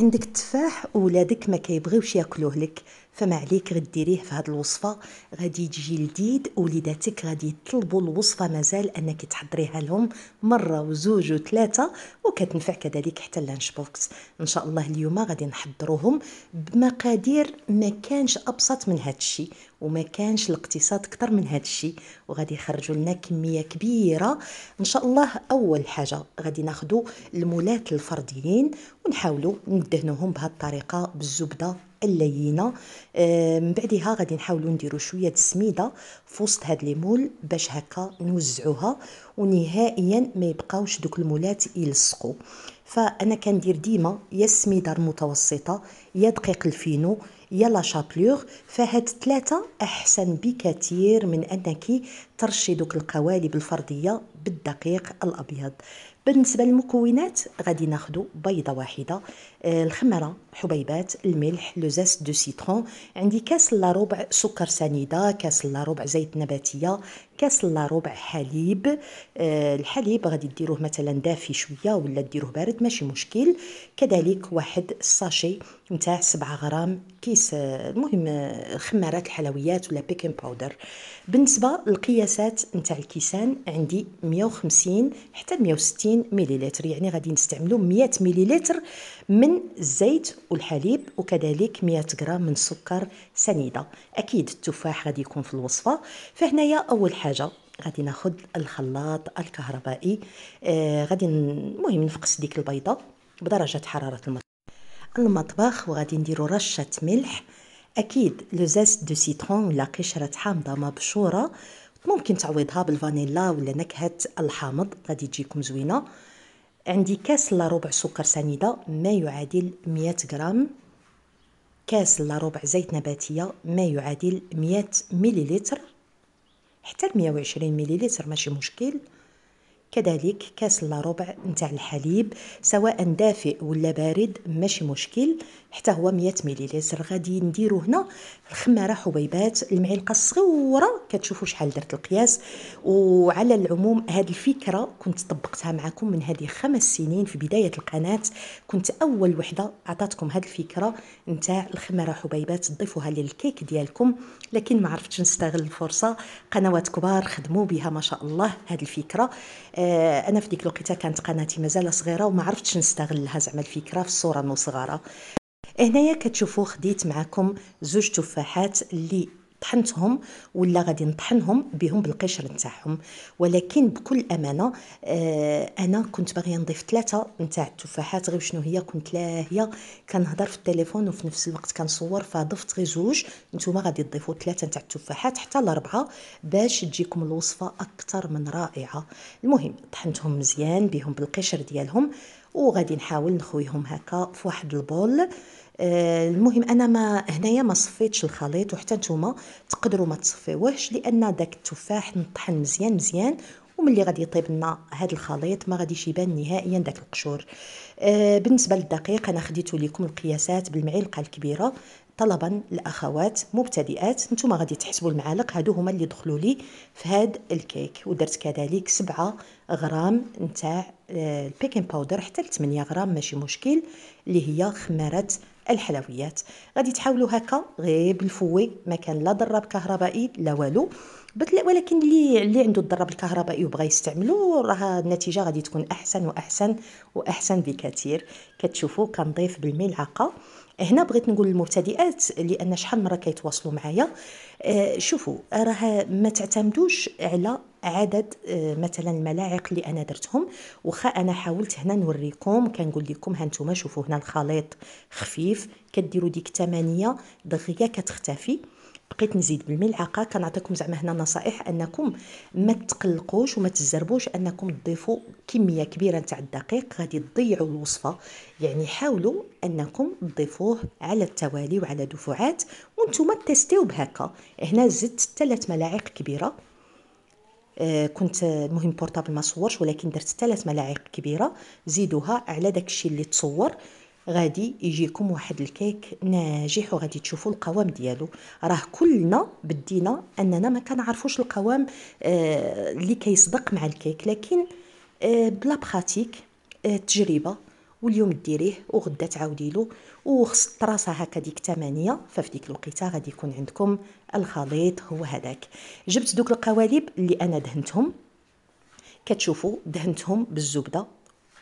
عندك التفاح ولادك ما كيبغيوش ياكلوه لك فما عليك غديريه في هذه الوصفه غادي تجي لذيذ وليداتك غادي يطلبوا الوصفه مازال انك تحضريها لهم مره وزوج وثلاثه وكتنفع كذلك حتى اللانش بوكس ان شاء الله اليوم غادي نحضروهم بمقادير ما كانش ابسط من هذا الشيء وما كانش الاقتصاد اكثر من هذا الشيء وغادي يخرجوا لنا كميه كبيره ان شاء الله اول حاجه غادي ناخذوا المولات الفرديين ونحاولوا ندهنوهم بهذه الطريقه بالزبده اللينه آه، من بعدها غادي نحاولوا نديروا شويه السميده في وسط هاد ليمول باش هكا نوزعوها ونهائيا ما يبقاوش دوك المولات يلصقوا فانا كندير ديما يا السميده المتوسطه يا دقيق الفينو يلا شابلوغ فهاد ثلاثة أحسن بكثير من أنك ترشي دوك القوالب الفردية بالدقيق الأبيض بالنسبة للمكونات غادي ناخدو بيضة واحدة آه، الخمرة حبيبات الملح لوزاس دو سيترون عندي كاس الا ربع سكر سنيدة كاس الا ربع زيت نباتية كاس لا ربع حليب آه الحليب غادي ديروه مثلا دافي شويه ولا ديروه بارد ماشي مشكل كذلك واحد الساشي نتاع 7 غرام كيس آه، المهم آه، خمارات الحلويات ولا بيكن باودر بالنسبه للقياسات نتاع الكيسان عندي 150 حتى 160 مليلتر يعني غادي نستعملو 100 مليلتر من الزيت والحليب وكذلك 100 غرام من السكر سنيده اكيد التفاح غادي يكون في الوصفه فهنايا اول حاجه غادي ناخذ الخلاط الكهربائي آه غادي المهم نفقس ديك البيضه بدرجه حراره المطبخ المطبخ وغادي نديرو رشه ملح اكيد لو زيست دو سيترون ولا قشره حامضه مبشوره ممكن تعويضها بالفانيلا ولا نكهه الحامض غادي تجيكم زوينه عندي كاس لا ربع سكر سنيده ما يعادل 100 غرام كاس لا ربع زيت نباتيه ما يعادل 100 مليلتر حتى 120 مليلتر ماشي مشكل كذلك كاس لا ربع نتاع الحليب سواء دافئ ولا بارد ماشي مشكل حتى هو 100 مليلتر غادي نديرو هنا الخماره حبيبات المعلقه الصغيره كتشوفوا شحال درت القياس وعلى العموم هاد الفكره كنت طبقتها معكم من هذه خمس سنين في بدايه القناه كنت اول وحده عطاتكم هاد الفكره نتاع الخماره حبيبات تضيفوها للكيك ديالكم لكن ما عرفتش نستغل الفرصه قنوات كبار خدموا بها ما شاء الله هاد الفكره آه، انا في ديك الوقيته كانت قناتي مازال صغيره وما عرفتش نستغلها زعما الفكره في الصوره المصغره هنايا كتشوفوا خديت معكم زوج تفاحات اللي طحنتهم ولا غادي نطحنهم بهم بالقشر نتاعهم ولكن بكل امانه آه انا كنت باغيه نضيف ثلاثه نتاع التفاحات غير شنو هي كنت لاهيه كنهضر في التليفون وفي نفس الوقت كنصور فضفت غير زوج نتوما غادي تضيفوا ثلاثه نتاع التفاحات حتى لاربعه باش تجيكم الوصفه اكثر من رائعه المهم طحنتهم مزيان بهم بالقشر ديالهم وغادي نحاول نخويهم هكا في واحد البول آه، المهم انا ما هنايا ما صفيتش الخليط وحتى نتوما تقدروا ما تصفيوهش لان داك التفاح نطحن مزيان مزيان وملي غادي يطيب لنا هاد الخليط ما غاديش يبان نهائيا داك القشور آه، بالنسبه للدقيق انا خديتو لكم القياسات بالمعلقه الكبيره طلبا لاخوات مبتدئات نتوما غادي تحسبوا المعالق هادو هما اللي دخلوا لي في هاد الكيك ودرت كذلك 7 غرام نتاع آه، البيكنج باودر حتى ل 8 غرام ماشي مشكل اللي هي خماره الحلويات غادي تحاولوا هكا غير بالفوي ما كان لا ضرب كهربائي لا والو ولكن اللي اللي عنده الضرب الكهربائي وبغى يستعملو راه النتيجه غادي تكون احسن واحسن واحسن بكثير كتشوفوا كنضيف بالملعقه هنا بغيت نقول للمبتدئات لان شحال مره كيتواصلوا معايا آه، شوفوا راه ما تعتمدوش على عدد آه، مثلا الملاعق اللي انا درتهم واخا انا حاولت هنا نوريكم كنقول لكم هانتوما شوفوا هنا الخليط خفيف كديروا ديك الثمانيه دغيا كتختفي بقيت نزيد بالملعقه كنعطيكم زعما هنا نصائح انكم ما تقلقوش وما تزربوش انكم تضيفوا كميه كبيره نتاع الدقيق غادي تضيعوا الوصفه يعني حاولوا انكم تضيفوه على التوالي وعلى دفعات وانتم تيستيو بهكا هنا زدت ثلاث ملاعق كبيره آه كنت المهم بورطابل ما صورش ولكن درت ثلاث ملاعق كبيره زيدوها على داكشي اللي تصور غادي يجيكم واحد الكيك ناجح وغادي تشوفوا القوام ديالو راه كلنا بدينا اننا ما كنعرفوش القوام آه، اللي كيصدق مع الكيك لكن آه، بلا براتيك آه، تجربه واليوم ديريه وغدا تعاودي له وخص الطراسه هكا ديك 8 ففي ديك الوقيته غادي يكون عندكم الخليط هو هذاك جبت دوك القوالب اللي انا دهنتهم كتشوفوا دهنتهم بالزبده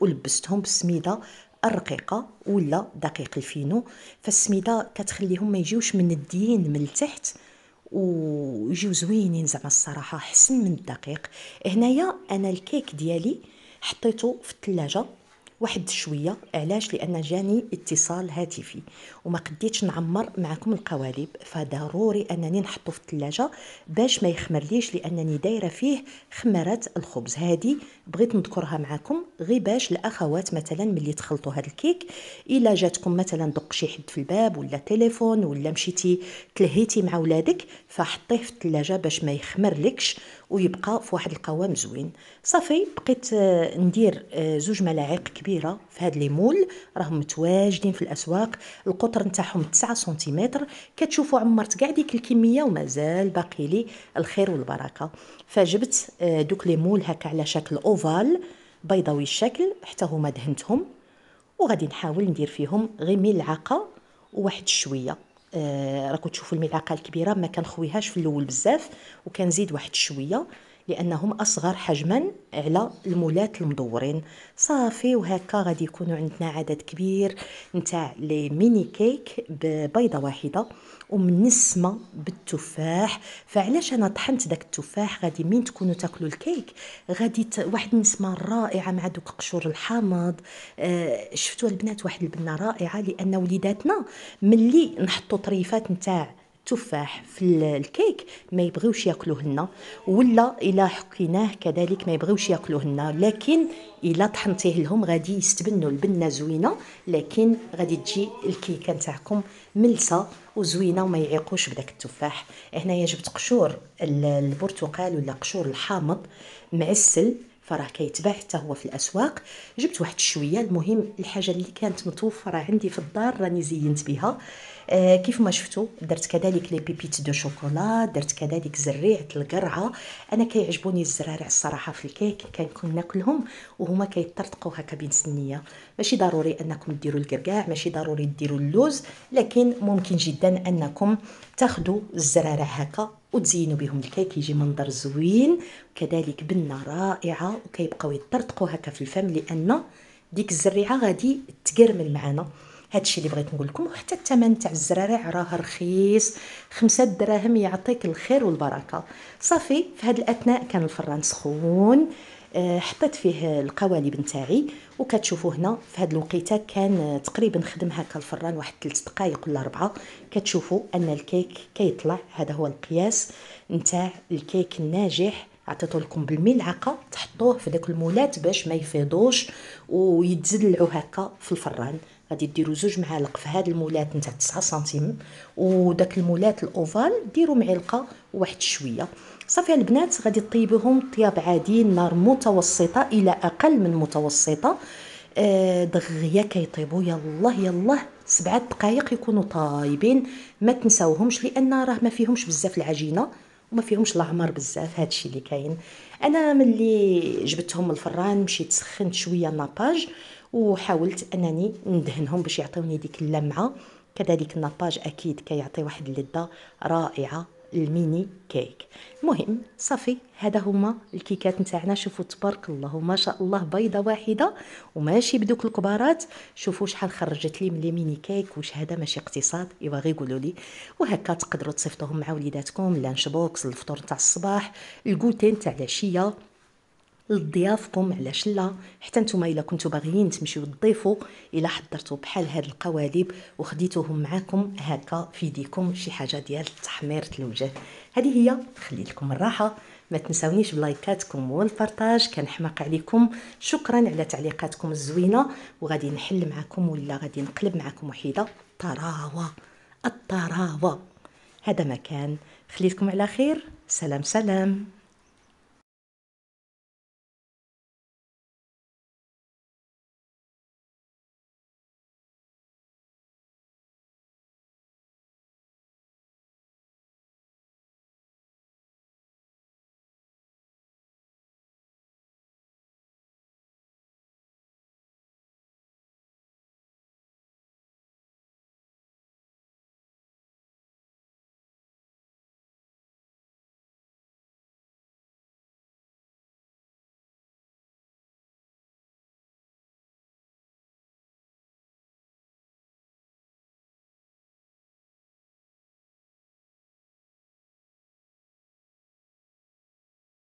ولبستهم بالسميده الرقيقه ولا دقيق الفينو فالسميده كتخليهم ما يجيوش منديين من التحت ويجيو زوينين زعما الصراحه حسن من الدقيق هنايا انا الكيك ديالي حطيته في الثلاجه واحد شويه علاش لان جاني اتصال هاتفي وما قديتش نعمر معكم القوالب فضروري انني نحطو في الثلاجه باش ما يخمرليش لانني دايره فيه خمرات الخبز هذه بغيت نذكرها معكم غير باش الاخوات مثلا ملي تخلطوا هذا الكيك الا جاتكم مثلا دق شي حد في الباب ولا تليفون ولا مشيتي تلهيتي مع ولادك فحطيه في الثلاجه باش ما لكش ويبقى في واحد القوام زوين صافي بقيت آه، ندير آه، زوج ملاعق كبير كبيره في هاد لي مول راهم متواجدين في الاسواق القطر نتاعهم 9 سنتيمتر كتشوفوا عمرت كاع ديك الكميه ومازال باقي لي الخير والبركه فجبت آه، دوك لي مول هكا على شكل اوفال بيضاوي الشكل حتى هما دهنتهم وغادي نحاول ندير فيهم غير ملعقه وواحد شويه آه راكو تشوفوا الملعقه الكبيره ما كنخويهاش في الاول بزاف وكنزيد واحد شويه لانهم اصغر حجما على المولات المدورين صافي وهكا غادي يكونوا عندنا عدد كبير نتاع لي ميني كيك ببيضه واحده ومن السما بالتفاح فعلاش انا طحنت داك التفاح غادي مين تكونوا تاكلوا الكيك غادي ت... واحد النسمه رائعه مع دوك قشور الحامض آه شفتوا البنات واحد البنه رائعه لان وليداتنا ملي نحطوا طريفات نتاع التفاح في الكيك ما يبغيوش ياكلوه لنا ولا الا حكيناه كذلك ما يبغيوش ياكلوه لنا لكن الا طحنتيه لهم غادي يستبنوا البنه زوينه لكن غادي تجي الكيكه نتاعكم ملسه وزوينه وما يعيقوش بداك التفاح هنايا جبت قشور البرتقال ولا قشور الحامض معسل فراه كيتباع حتى هو في الاسواق جبت واحد شويه المهم الحاجه اللي كانت متوفره عندي في الدار راني زينت بها آه، كيف ما شفتوا درت كذلك لي بيبيت دو شوكولا درت كذلك زريعه القرعه انا كيعجبوني الزرارع الصراحه في الكيك كنكون ناكلهم وهما كيطرطقوا هكا بين سنيه ماشي ضروري انكم ديروا القرقاع ماشي ضروري ديروا اللوز لكن ممكن جدا انكم تاخذوا الزرارع هكا وتزينوا بهم الكيك يجي منظر زوين كذلك بنه رائعه وكيبقاو يطرطقوا هكا في الفم لان ديك الزريعه غادي تقرمل معنا هادشي اللي بغيت نقول لكم وحتى الثمن تاع الزرارع راه رخيص خمسة دراهم يعطيك الخير والبركه صافي في هاد الاثناء كان الفران سخون آه، حطيت فيه القوالب نتاعي وكتشوفوا هنا في هاد الوقيته كان تقريبا خدم هكا الفران واحد 3 دقائق ولا 4 كتشوفوا ان الكيك كيطلع هذا هو القياس نتاع الكيك الناجح عطيتو لكم بالملعقه تحطوه في داك المولات باش ما يفيضوش ويتزلعوا هكا في الفران غادي ديروا زوج معالق في هذا المولات نتاع 9 سنتيم وداك المولات الاوفال ديروا معلقه واحد شويه صافي البنات غادي طيبوهم طياب عادي نار متوسطه الى اقل من متوسطه آه، دغيا كيطيبوا يلاه يلاه سبعة دقائق يكونوا طايبين ما تنساوهمش لان راه ما فيهمش بزاف العجينه وما فيهمش العمر بزاف هادشي اللي كاين انا ملي جبتهم الفران مشيت سخنت شويه ناباج وحاولت انني ندهنهم باش يعطيوني ديك اللمعه كذلك الناباج اكيد كيعطي واحد اللذه رائعه الميني كيك المهم صافي هذا هما الكيكات نتاعنا شوفوا تبارك الله ما شاء الله بيضه واحده وماشي بدوك الكبارات شوفوا شحال خرجت لي من لي ميني كيك واش هذا ماشي اقتصاد ايوا غير قولوا لي وهكا تقدروا تصيفطوهم مع وليداتكم لانش بوكس الفطور نتاع الصباح الكوتين نتاع العشيه لضيافكم على شله حتى نتوما الا كنتو باغيين تمشيو تضيفوا الا حضرتو بحال هاد القوالب وخديتوهم معاكم هكا في ديكم شي حاجه ديال تحمير الوجه هذه هي خلي لكم الراحه ما تنساونيش بلايكاتكم والبارطاج كنحماق عليكم شكرا على تعليقاتكم الزوينه وغادي نحل معكم ولا غادي نقلب معكم وحيده الطراوه الطراوه هذا مكان خليتكم على خير سلام سلام